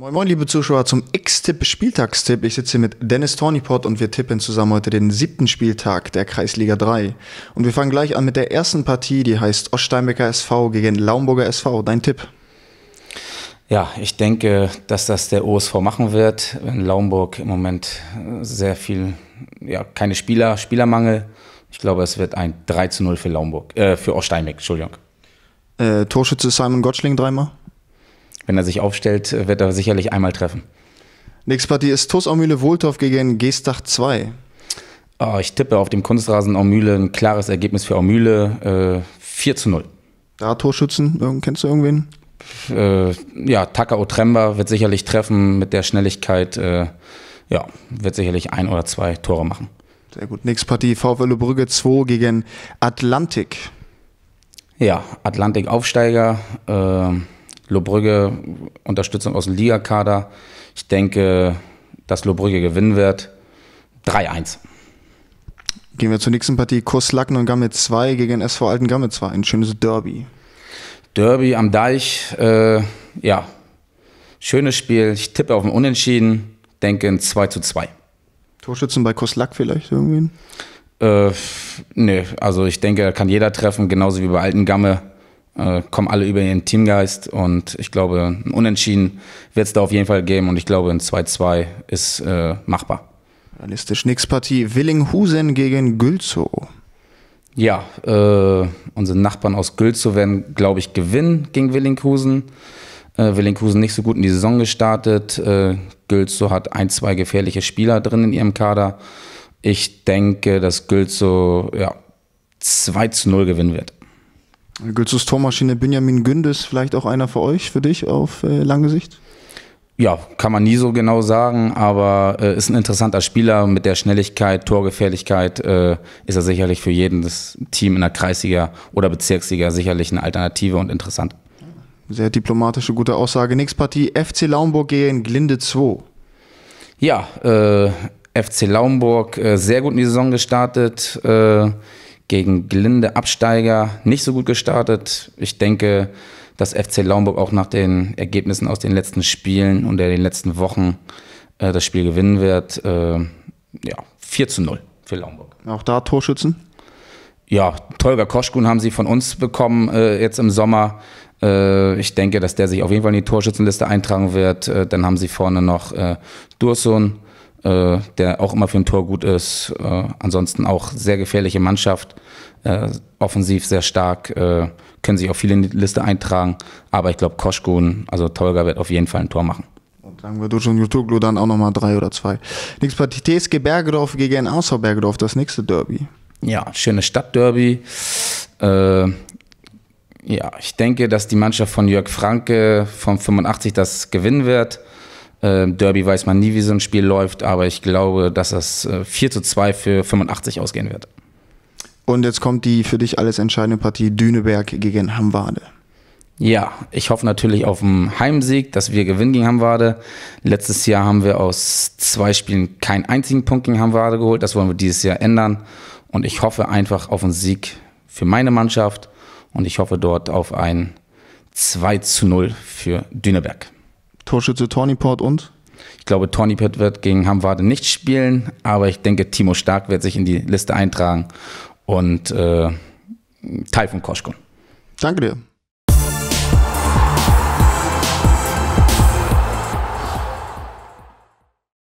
Moin Moin, liebe Zuschauer, zum X-Tipp Spieltagstipp. Ich sitze hier mit Dennis Tornipot und wir tippen zusammen heute den siebten Spieltag der Kreisliga 3. Und wir fangen gleich an mit der ersten Partie, die heißt Oststeinbecker SV gegen Laumburger SV. Dein Tipp? Ja, ich denke, dass das der OSV machen wird, wenn Laumburg im Moment sehr viel, ja, keine Spieler, Spielermangel. Ich glaube, es wird ein 3 zu 0 für Laumburg, äh, für Oststeinbeck, Entschuldigung. Äh, Torschütze Simon Gottschling dreimal? wenn er sich aufstellt, wird er sicherlich einmal treffen. Nächste Partie ist TuS Aumühle Wohltorf gegen Gestach 2. Oh, ah, ich tippe auf dem Kunstrasen Aumühle ein klares Ergebnis für Aumühle. Äh, 4 zu 0. Da Torschützen, kennst du irgendwen? Äh, ja, Taka Otremba wird sicherlich treffen mit der Schnelligkeit. Äh, ja, wird sicherlich ein oder zwei Tore machen. Sehr gut. Nächste Partie VfL Lübrügge 2 gegen Atlantik. Ja, Atlantik Aufsteiger. Äh, Lobrügge, Unterstützung aus dem Ligakader. Ich denke, dass Lobrügge gewinnen wird. 3-1. Gehen wir zur nächsten Partie. Kurslacken und Gamme 2 gegen SV Alten Gamme 2. Ein schönes Derby. Derby am Deich. Äh, ja, schönes Spiel. Ich tippe auf ein Unentschieden. Denke ein 2 zu 2. Torschützen bei Koslak vielleicht irgendwie? Äh, nö, also ich denke, da kann jeder treffen, genauso wie bei Alten Gamme äh, kommen alle über ihren Teamgeist und ich glaube, ein Unentschieden wird es da auf jeden Fall geben und ich glaube, ein 2-2 ist äh, machbar. Realistisch nix Partie Willinghusen gegen Gülzow. Ja, äh, unsere Nachbarn aus Gülzow werden, glaube ich, gewinnen gegen Willinghusen. Äh, Willinghusen nicht so gut in die Saison gestartet. Äh, Gülzow hat ein, zwei gefährliche Spieler drin in ihrem Kader. Ich denke, dass Gülzow ja, 2 zu 0 gewinnen wird. Gülzes Tormaschine Benjamin Gündes, vielleicht auch einer für euch, für dich auf äh, lange Sicht? Ja, kann man nie so genau sagen, aber äh, ist ein interessanter Spieler mit der Schnelligkeit, Torgefährlichkeit äh, ist er sicherlich für jeden das Team in der Kreisliga oder Bezirksliga sicherlich eine Alternative und interessant. Sehr diplomatische, gute Aussage. Nächste Partie FC Laumburg gegen Glinde 2. Ja, äh, FC Laumburg äh, sehr gut in die Saison gestartet äh, gegen Glinde Absteiger nicht so gut gestartet. Ich denke, dass FC Laumburg auch nach den Ergebnissen aus den letzten Spielen und der den letzten Wochen äh, das Spiel gewinnen wird. Äh, ja, 4 zu 0 für Laumburg. Auch da Torschützen? Ja, Tolga Koschkun haben sie von uns bekommen äh, jetzt im Sommer. Äh, ich denke, dass der sich auf jeden Fall in die Torschützenliste eintragen wird. Äh, dann haben sie vorne noch äh, Dursun äh, der auch immer für ein Tor gut ist. Äh, ansonsten auch sehr gefährliche Mannschaft, äh, offensiv sehr stark, äh, können sich auch viele in die Liste eintragen. Aber ich glaube, Koschkun, also Tolga, wird auf jeden Fall ein Tor machen. Und sagen wir Dujan Jutuglu dann auch nochmal drei oder zwei. Nächste Partie TSG Bergedorf gegen Außer Bergedorf, das nächste Derby. Ja, schöne Stadtderby. Äh, ja, ich denke, dass die Mannschaft von Jörg Franke von 85 das gewinnen wird. Ähm, Derby weiß man nie, wie so ein Spiel läuft, aber ich glaube, dass das 4 äh, zu 2 für 85 ausgehen wird. Und jetzt kommt die für dich alles entscheidende Partie Düneberg gegen Hamwade. Ja, ich hoffe natürlich auf einen Heimsieg, dass wir gewinnen gegen Hamwade. Letztes Jahr haben wir aus zwei Spielen keinen einzigen Punkt gegen Hamwade geholt. Das wollen wir dieses Jahr ändern. Und ich hoffe einfach auf einen Sieg für meine Mannschaft. Und ich hoffe dort auf ein 2 zu 0 für Düneberg. Torschütze Torniport und? Ich glaube, Torniport wird gegen Hamwade nicht spielen, aber ich denke, Timo Stark wird sich in die Liste eintragen und äh, Teil von Koschkun. Danke dir.